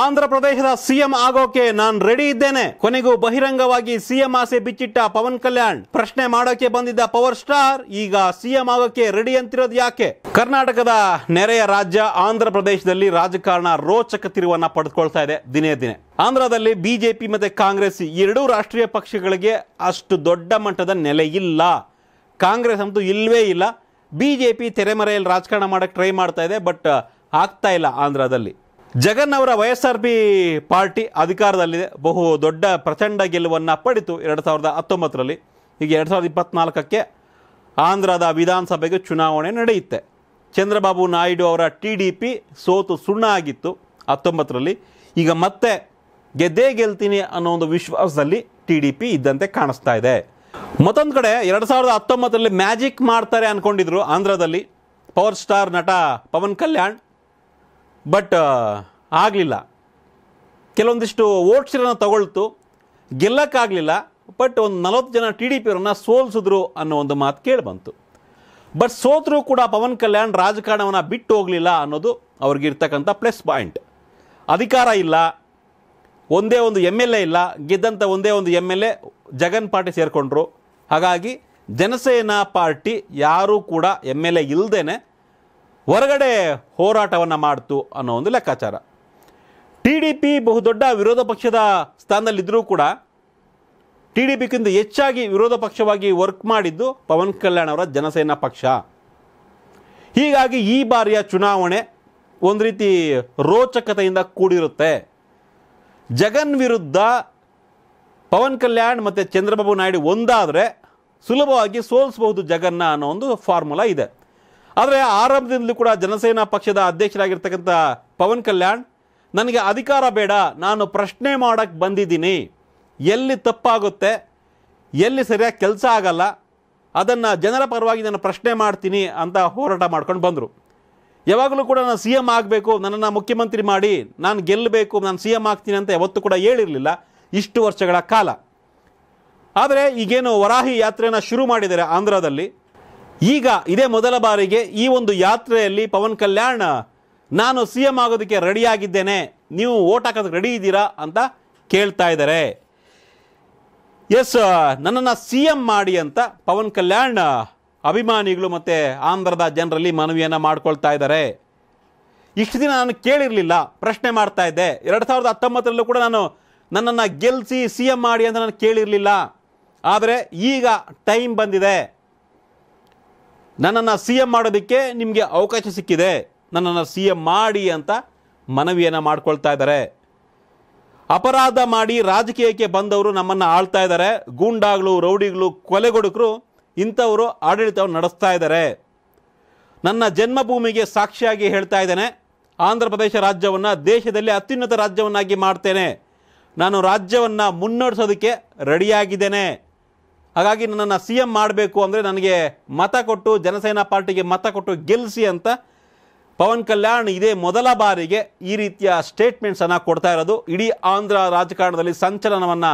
ಆಂಧ್ರ ಪ್ರದೇಶದ ಸಿಎಂ ಆಗೋಕೆ ನಾನು ರೆಡಿ ಇದ್ದೇನೆ ಕೊನೆಗೂ ಬಹಿರಂಗವಾಗಿ ಸಿಎಂ ಆಸೆ ಬಿಚ್ಚಿಟ್ಟ ಪವನ್ ಕಲ್ಯಾಣ್ ಪ್ರಶ್ನೆ ಮಾಡೋಕೆ ಬಂದಿದ್ದ ಪವರ್ ಸ್ಟಾರ್ ಈಗ ಸಿಎಂ ಆಗೋಕೆ ರೆಡಿ ಅಂತಿರೋದು ಯಾಕೆ ಕರ್ನಾಟಕದ ನೆರೆಯ ರಾಜ್ಯ ಆಂಧ್ರ ಪ್ರದೇಶದಲ್ಲಿ ರಾಜಕಾರಣ ರೋಚಕ ತಿರುವನ್ನ ಪಡೆದುಕೊಳ್ತಾ ಇದೆ ದಿನೇ ದಿನೇ ಆಂಧ್ರದಲ್ಲಿ ಬಿಜೆಪಿ ಮತ್ತೆ ಕಾಂಗ್ರೆಸ್ ಎರಡೂ ರಾಷ್ಟ್ರೀಯ ಪಕ್ಷಗಳಿಗೆ ಅಷ್ಟು ದೊಡ್ಡ ಮಟ್ಟದ ನೆಲೆ ಇಲ್ಲ ಕಾಂಗ್ರೆಸ್ ಅಂತೂ ಇಲ್ಲವೇ ಇಲ್ಲ ಬಿಜೆಪಿ ತೆರೆಮರೆಯಲ್ಲಿ ರಾಜಕಾರಣ ಮಾಡಕ್ಕೆ ಟ್ರೈ ಮಾಡ್ತಾ ಇದೆ ಬಟ್ ಆಗ್ತಾ ಇಲ್ಲ ಆಂಧ್ರದಲ್ಲಿ ಜಗನ್ ಅವರ ವೈಎಸ್ಆರ್ ಪಿ ಪಾರ್ಟಿ ಅಧಿಕಾರದಲ್ಲಿದೆ ಬಹು ದೊಡ್ಡ ಪ್ರಚಂಡ ಗೆಲುವನ್ನು ಪಡಿತು ಎರಡು ಸಾವಿರದ ಹತ್ತೊಂಬತ್ತರಲ್ಲಿ ಈಗ ಎರಡು ಸಾವಿರದ ಇಪ್ಪತ್ತ್ನಾಲ್ಕಕ್ಕೆ ಆಂಧ್ರದ ವಿಧಾನಸಭೆಗೆ ಚುನಾವಣೆ ನಡೆಯುತ್ತೆ ಚಂದ್ರಬಾಬು ನಾಯ್ಡು ಅವರ ಟಿ ಡಿ ಪಿ ಸೋತು ಸುಣ್ಣ ಆಗಿತ್ತು ಹತ್ತೊಂಬತ್ತರಲ್ಲಿ ಈಗ ಮತ್ತೆ ಗೆದ್ದೇ ಗೆಲ್ತೀನಿ ಅನ್ನೋ ಒಂದು ವಿಶ್ವಾಸದಲ್ಲಿ ಟಿ ಡಿ ಪಿ ಇದ್ದಂತೆ ಕಾಣಿಸ್ತಾ ಇದೆ ಮತ್ತೊಂದು ಕಡೆ ಎರಡು ಸಾವಿರದ ಹತ್ತೊಂಬತ್ತರಲ್ಲಿ ಮ್ಯಾಜಿಕ್ ಮಾಡ್ತಾರೆ ಅಂದ್ಕೊಂಡಿದ್ರು ಆಂಧ್ರದಲ್ಲಿ ಪವರ್ ಸ್ಟಾರ್ ನಟ ಪವನ್ ಕಲ್ಯಾಣ್ ಬಟ್ ಆಗಲಿಲ್ಲ ಕೆಲವೊಂದಿಷ್ಟು ಓಟ್ಸ್ಗಳನ್ನು ತಗೊಳ್ತು ಗೆಲ್ಲಕ್ಕಾಗಲಿಲ್ಲ ಬಟ್ ಒಂದು ನಲವತ್ತು ಜನ ಟಿ ಡಿ ಪಿಯವರನ್ನು ಸೋಲ್ಸಿದ್ರು ಅನ್ನೋ ಒಂದು ಮಾತು ಕೇಳಿ ಬಂತು ಬಟ್ ಸೋತರೂ ಕೂಡ ಪವನ್ ಕಲ್ಯಾಣ್ ರಾಜಕಾರಣವನ್ನು ಬಿಟ್ಟು ಹೋಗಲಿಲ್ಲ ಅನ್ನೋದು ಅವ್ರಿಗೆ ಪ್ಲಸ್ ಪಾಯಿಂಟ್ ಅಧಿಕಾರ ಇಲ್ಲ ಒಂದೇ ಒಂದು ಎಮ್ ಎಲ್ ಎ ಇಲ್ಲ ಗೆದ್ದಂಥ ಒಂದೇ ಒಂದು M L A Jagan party ಸೇರಿಕೊಂಡ್ರು ಹಾಗಾಗಿ ಜನಸೇನಾ ಪಾರ್ಟಿ ಯಾರೂ ಕೂಡ ಎಮ್ ಎಲ್ ಎ ಇಲ್ಲದೇ ಹೊರಗಡೆ ಹೋರಾಟವನ್ನು ಮಾಡ್ತು ಅನ್ನೋ ಒಂದು ಲೆಕ್ಕಾಚಾರ ಟಿ ಡಿ ಪಿ ಬಹುದೊಡ್ಡ ವಿರೋಧ ಪಕ್ಷದ ಸ್ಥಾನದಲ್ಲಿದ್ದರೂ ಕೂಡ ಟಿ ಡಿ ಪಿಗಿಂತ ಹೆಚ್ಚಾಗಿ ವಿರೋಧ ಪಕ್ಷವಾಗಿ ವರ್ಕ್ ಮಾಡಿದ್ದು ಪವನ್ ಕಲ್ಯಾಣ್ ಅವರ ಜನಸೇನಾ ಪಕ್ಷ ಹೀಗಾಗಿ ಈ ಬಾರಿಯ ಚುನಾವಣೆ ಒಂದು ರೀತಿ ರೋಚಕತೆಯಿಂದ ಕೂಡಿರುತ್ತೆ ಜಗನ್ ವಿರುದ್ಧ ಪವನ್ ಕಲ್ಯಾಣ್ ಮತ್ತು ಚಂದ್ರಬಾಬು ನಾಯ್ಡು ಒಂದಾದರೆ ಸುಲಭವಾಗಿ ಸೋಲಿಸಬಹುದು ಜಗನ್ನ ಅನ್ನೋ ಒಂದು ಫಾರ್ಮುಲಾ ಇದೆ ಆದರೆ ಆರಂಭದಿಂದಲೂ ಕೂಡ ಜನಸೇನಾ ಪಕ್ಷದ ಅಧ್ಯಕ್ಷರಾಗಿರ್ತಕ್ಕಂಥ ಪವನ್ ಕಲ್ಯಾಣ್ ನನಗೆ ಅಧಿಕಾರ ಬೇಡ ನಾನು ಪ್ರಶ್ನೆ ಮಾಡೋಕ್ಕೆ ಬಂದಿದ್ದೀನಿ ಎಲ್ಲಿ ತಪ್ಪಾಗುತ್ತೆ ಎಲ್ಲಿ ಸರಿಯಾಗಿ ಕೆಲಸ ಆಗಲ್ಲ ಅದನ್ನು ಜನರ ಪರವಾಗಿ ನಾನು ಪ್ರಶ್ನೆ ಮಾಡ್ತೀನಿ ಅಂತ ಹೋರಾಟ ಮಾಡ್ಕೊಂಡು ಬಂದರು ಯಾವಾಗಲೂ ಕೂಡ ನಾನು ಸಿ ಎಮ್ ಆಗಬೇಕು ನನ್ನನ್ನು ಮುಖ್ಯಮಂತ್ರಿ ಮಾಡಿ ನಾನು ಗೆಲ್ಲಬೇಕು ನಾನು ಸಿ ಎಮ್ ಆಗ್ತೀನಿ ಅಂತ ಯಾವತ್ತೂ ಕೂಡ ಹೇಳಿರಲಿಲ್ಲ ಇಷ್ಟು ವರ್ಷಗಳ ಕಾಲ ಆದರೆ ಈಗೇನು ವರಾಹಿ ಯಾತ್ರೆಯನ್ನು ಶುರು ಮಾಡಿದ್ದಾರೆ ಆಂಧ್ರದಲ್ಲಿ ಈಗ ಇದೇ ಮೊದಲ ಬಾರಿಗೆ ಈ ಒಂದು ಯಾತ್ರೆಯಲ್ಲಿ ಪವನ್ ಕಲ್ಯಾಣ್ ನಾನು ಸಿ ಎಂ ಆಗೋದಕ್ಕೆ ರೆಡಿಯಾಗಿದ್ದೇನೆ ನೀವು ಓಟ್ ಹಾಕೋದಕ್ಕೆ ರೆಡಿ ಇದ್ದೀರಾ ಅಂತ ಕೇಳ್ತಾ ಇದ್ದಾರೆ ಎಸ್ ನನ್ನನ್ನು ಸಿ ಎಂ ಮಾಡಿ ಅಂತ ಪವನ್ ಕಲ್ಯಾಣ್ ಅಭಿಮಾನಿಗಳು ಮತ್ತು ಆಂಧ್ರದ ಜನರಲ್ಲಿ ಮನವಿಯನ್ನು ಮಾಡ್ಕೊಳ್ತಾ ಇದ್ದಾರೆ ಇಷ್ಟು ದಿನ ನಾನು ಕೇಳಿರಲಿಲ್ಲ ಪ್ರಶ್ನೆ ಮಾಡ್ತಾ ಇದ್ದೆ ಎರಡು ಸಾವಿರದ ಹತ್ತೊಂಬತ್ತರಲ್ಲೂ ಕೂಡ ನಾನು ನನ್ನನ್ನು ಗೆಲ್ಲಿಸಿ ಸಿ ಎಂ ಮಾಡಿ ಅಂತ ನಾನು ಕೇಳಿರಲಿಲ್ಲ ಆದರೆ ಈಗ ಟೈಮ್ ಬಂದಿದೆ ನನ್ನನ್ನು ಸಿ ಎಂ ಮಾಡೋದಕ್ಕೆ ನಿಮಗೆ ಅವಕಾಶ ಸಿಕ್ಕಿದೆ ನನ್ನನ್ನು ಸಿ ಎಂ ಮಾಡಿ ಅಂತ ಮನವಿಯನ್ನು ಮಾಡ್ಕೊಳ್ತಾ ಇದ್ದಾರೆ ಅಪರಾಧ ಮಾಡಿ ರಾಜಕೀಯಕ್ಕೆ ಬಂದವರು ನಮ್ಮನ್ನು ಆಳ್ತಾ ಇದ್ದಾರೆ ಗೂಂಡಾಗಳು ರೌಡಿಗಳು ಕೊಲೆಗೊಡುಕರು ಇಂಥವರು ಆಡಳಿತವನ್ನು ನಡೆಸ್ತಾ ಇದ್ದಾರೆ ನನ್ನ ಜನ್ಮಭೂಮಿಗೆ ಸಾಕ್ಷಿಯಾಗಿ ಹೇಳ್ತಾ ಇದ್ದೇನೆ ಆಂಧ್ರ ಪ್ರದೇಶ ರಾಜ್ಯವನ್ನು ದೇಶದಲ್ಲಿ ಅತ್ಯುನ್ನತ ರಾಜ್ಯವನ್ನಾಗಿ ಮಾಡ್ತೇನೆ ನಾನು ರಾಜ್ಯವನ್ನು ಮುನ್ನಡೆಸೋದಕ್ಕೆ ರೆಡಿಯಾಗಿದ್ದೇನೆ ಹಾಗಾಗಿ ನನ್ನನ್ನು ಸಿ ಎಂ ಮಾಡಬೇಕು ಅಂದರೆ ನನಗೆ ಮತ ಕೊಟ್ಟು ಜನಸೇನಾ ಪಾರ್ಟಿಗೆ ಮತ ಕೊಟ್ಟು ಗೆಲ್ಲಿಸಿ ಅಂತ ಪವನ್ ಕಲ್ಯಾಣ್ ಇದೇ ಮೊದಲ ಬಾರಿಗೆ ಈ ರೀತಿಯ ಸ್ಟೇಟ್ಮೆಂಟ್ಸನ್ನು ಕೊಡ್ತಾ ಇರೋದು ಇಡೀ ಆಂಧ್ರ ರಾಜಕಾರಣದಲ್ಲಿ ಸಂಚಲನವನ್ನು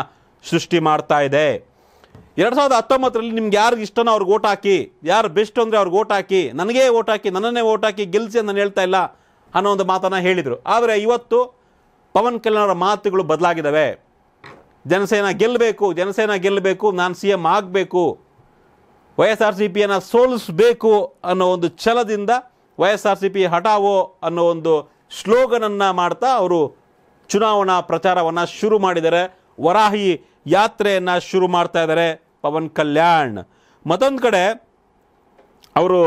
ಸೃಷ್ಟಿ ಮಾಡ್ತಾ ಇದೆ ಎರಡು ಸಾವಿರದ ಹತ್ತೊಂಬತ್ತರಲ್ಲಿ ನಿಮ್ಗೆ ಯಾರಿಗೆ ಇಷ್ಟನೋ ಅವ್ರಿಗೆ ಓಟ್ ಹಾಕಿ ಯಾರು ಬೆಸ್ಟ್ ಅಂದರೆ ಅವ್ರಿಗೆ ಓಟ್ ಹಾಕಿ ನನಗೇ ಓಟ್ ಹಾಕಿ ನನ್ನನ್ನೇ ಓಟ್ ಹಾಕಿ ಗೆಲ್ಲಿಸಿ ಅಂತ ನಾನು ಹೇಳ್ತಾ ಇಲ್ಲ ಅನ್ನೋ ಒಂದು ಮಾತನ್ನು ಹೇಳಿದರು ಆದರೆ ಇವತ್ತು ಪವನ್ ಕಲ್ಯಾಣ್ ಅವರ ಮಾತುಗಳು ಬದಲಾಗಿದ್ದಾವೆ ಜನಸೇನ ಗೆಲ್ಲಬೇಕು ಜನಸೇನ ಗೆಲ್ಲಬೇಕು ನಾನು ಸಿ ಎಂ ಆಗಬೇಕು ವೈ ಎಸ್ ಆರ್ ಸಿ ಪಿಯನ್ನು ಸೋಲಿಸಬೇಕು ಅನ್ನೋ ಒಂದು ಛಲದಿಂದ Y S R C P ಹಟಾವೋ ಅನ್ನೋ ಒಂದು ಶ್ಲೋಗನನ್ನು ಮಾಡ್ತಾ ಅವರು ಚುನಾವಣಾ ಪ್ರಚಾರವನ್ನು ಶುರು ಮಾಡಿದ್ದಾರೆ ವರಾಹಿ ಯಾತ್ರೆಯನ್ನು ಶುರು ಮಾಡ್ತಾ ಇದ್ದಾರೆ ಪವನ್ ಕಲ್ಯಾಣ್ ಮತ್ತೊಂದು ಕಡೆ ಅವರು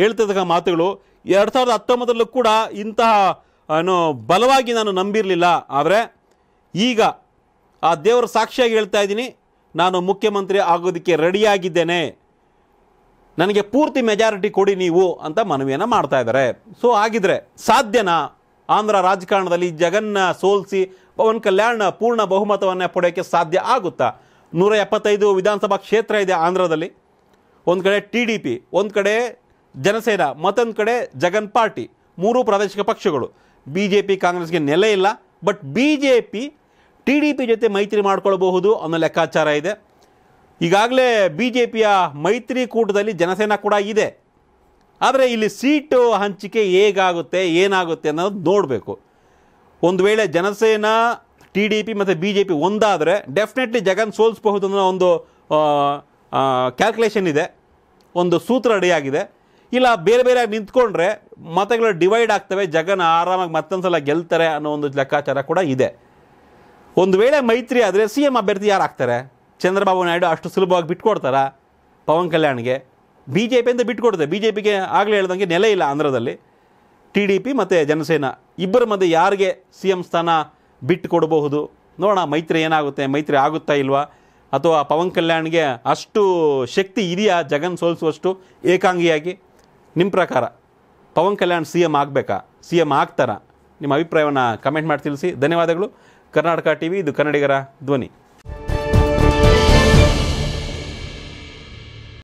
ಹೇಳ್ತಿದ್ದ ಮಾತುಗಳು ಎರಡು ಸಾವಿರದ ಹತ್ತೊಂಬತ್ತರಲ್ಲೂ ಕೂಡ ಇಂತಹ ಏನು ಬಲವಾಗಿ ನಾನು ನಂಬಿರಲಿಲ್ಲ ಆದರೆ ಈಗ ಆ ದೇವರ ಸಾಕ್ಷಿಯಾಗಿ ಹೇಳ್ತಾ ಇದ್ದೀನಿ ನಾನು ಮುಖ್ಯಮಂತ್ರಿ ಆಗೋದಕ್ಕೆ ರೆಡಿಯಾಗಿದ್ದೇನೆ ನನಗೆ ಪೂರ್ತಿ ಮೆಜಾರಿಟಿ ಕೊಡಿ ನೀವು ಅಂತ ಮನವಿಯನ್ನು ಮಾಡ್ತಾ ಇದ್ದಾರೆ ಸೊ ಆಗಿದ್ರೆ ಸಾಧ್ಯನಾ ಆಂಧ್ರ ರಾಜಕಾರಣದಲ್ಲಿ ಜಗನ್ನ ಸೋಲಿಸಿ ಪವನ್ ಕಲ್ಯಾಣ ಪೂರ್ಣ ಬಹುಮತವನ್ನು ಪಡೆಯೋಕ್ಕೆ ಸಾಧ್ಯ ಆಗುತ್ತಾ ನೂರ ಎಪ್ಪತ್ತೈದು ವಿಧಾನಸಭಾ ಕ್ಷೇತ್ರ ಇದೆ ಆಂಧ್ರದಲ್ಲಿ ಒಂದು ಕಡೆ ಟಿ ಡಿ ಪಿ ಒಂದು ಕಡೆ ಜನಸೇನಾ ಮತ್ತೊಂದು ಕಡೆ ಜಗನ್ ಪಾರ್ಟಿ ಮೂರು ಪ್ರಾದೇಶಿಕ ಪಕ್ಷಗಳು ಬಿ ಜೆ ಪಿ ಕಾಂಗ್ರೆಸ್ಗೆ ನೆಲೆ ಇಲ್ಲ but B J P T D P ಜೊತೆ ಮೈತ್ರಿ ಮಾಡ್ಕೊಳ್ಬಹುದು ಅನ್ನೋ ಲೆಕ್ಕಾಚಾರ ಇದೆ ಈಗಾಗಲೇ ಬಿ ಜೆ ಪಿಯ ಮೈತ್ರಿಕೂಟದಲ್ಲಿ ಜನಸೇನಾ ಕೂಡ ಇದೆ ಆದರೆ ಇಲ್ಲಿ ಸೀಟು ಹಂಚಿಕೆ ಹೇಗಾಗುತ್ತೆ ಏನಾಗುತ್ತೆ ಅನ್ನೋದು ನೋಡಬೇಕು ಒಂದು ವೇಳೆ ಜನಸೇನಾ ಟಿ ಡಿ ಪಿ ಮತ್ತು ಬಿ ಜೆ ಪಿ ಒಂದಾದರೆ ಡೆಫಿನೆಟ್ಲಿ ಜಗನ್ ಸೋಲಿಸಬಹುದು ಅನ್ನೋ ಒಂದು ಕ್ಯಾಲ್ಕುಲೇಷನ್ ಇದೆ ಒಂದು ಸೂತ್ರ ರೆಡಿಯಾಗಿದೆ ಇಲ್ಲ ಬೇರೆ ಬೇರೆ ನಿಂತ್ಕೊಂಡ್ರೆ ಮತಗಳು ಡಿವೈಡ್ ಆಗ್ತವೆ ಜಗನ್ ಆರಾಮಾಗಿ ಮತ್ತೊಂದು ಸಲ ಗೆಲ್ತಾರೆ ಅನ್ನೋ ಒಂದು ಲೆಕ್ಕಾಚಾರ ಕೂಡ ಇದೆ ಒಂದು ವೇಳೆ ಮೈತ್ರಿ ಆದರೆ ಸಿ ಎಂ ಅಭ್ಯರ್ಥಿ ಯಾರಾಗ್ತಾರೆ ಚಂದ್ರಬಾಬು ನಾಯ್ಡು ಅಷ್ಟು ಸುಲಭವಾಗಿ ಬಿಟ್ಕೊಡ್ತಾರಾ ಪವನ್ ಕಲ್ಯಾಣ್ಗೆ ಬಿ ಜೆ ಪಿಯಿಂದ ಬಿಟ್ಕೊಡ್ತದೆ ಬಿ ಜೆ ಪಿಗೆ ಆಗಲೇ ಹೇಳ್ದಂಗೆ ನೆಲೆ ಇಲ್ಲ ಆಂಧ್ರದಲ್ಲಿ ಟಿ ಡಿ ಪಿ ಮತ್ತು ಜನಸೇನಾ ಇಬ್ಬರ ಮಧ್ಯೆ ಯಾರಿಗೆ ಸಿ ಎಂ ಸ್ಥಾನ ಬಿಟ್ಟು ಕೊಡಬಹುದು ನೋಡೋಣ ಮೈತ್ರಿ ಏನಾಗುತ್ತೆ ಮೈತ್ರಿ ಆಗುತ್ತಾ ಇಲ್ವಾ ಅಥವಾ ಪವನ್ ಕಲ್ಯಾಣ್ಗೆ ಅಷ್ಟು ಶಕ್ತಿ ಇದೆಯಾ ಜಗನ್ ಸೋಲಿಸುವಷ್ಟು ಏಕಾಂಗಿಯಾಗಿ ನಿಮ್ಮ ಪ್ರಕಾರ ಪವನ್ ಕಲ್ಯಾಣ್ ಸಿ ಎಂ ಆಗಬೇಕಾ ಸಿ ಎಂ ಆಗ್ತಾರಾ ನಿಮ್ಮ ಅಭಿಪ್ರಾಯವನ್ನು ಕಮೆಂಟ್ ಮಾಡಿ ತಿಳಿಸಿ ಧನ್ಯವಾದಗಳು ಕರ್ನಾಟಕ ಟಿವಿ ಇದು ಕನ್ನಡಿಗರ ಧ್ವನಿ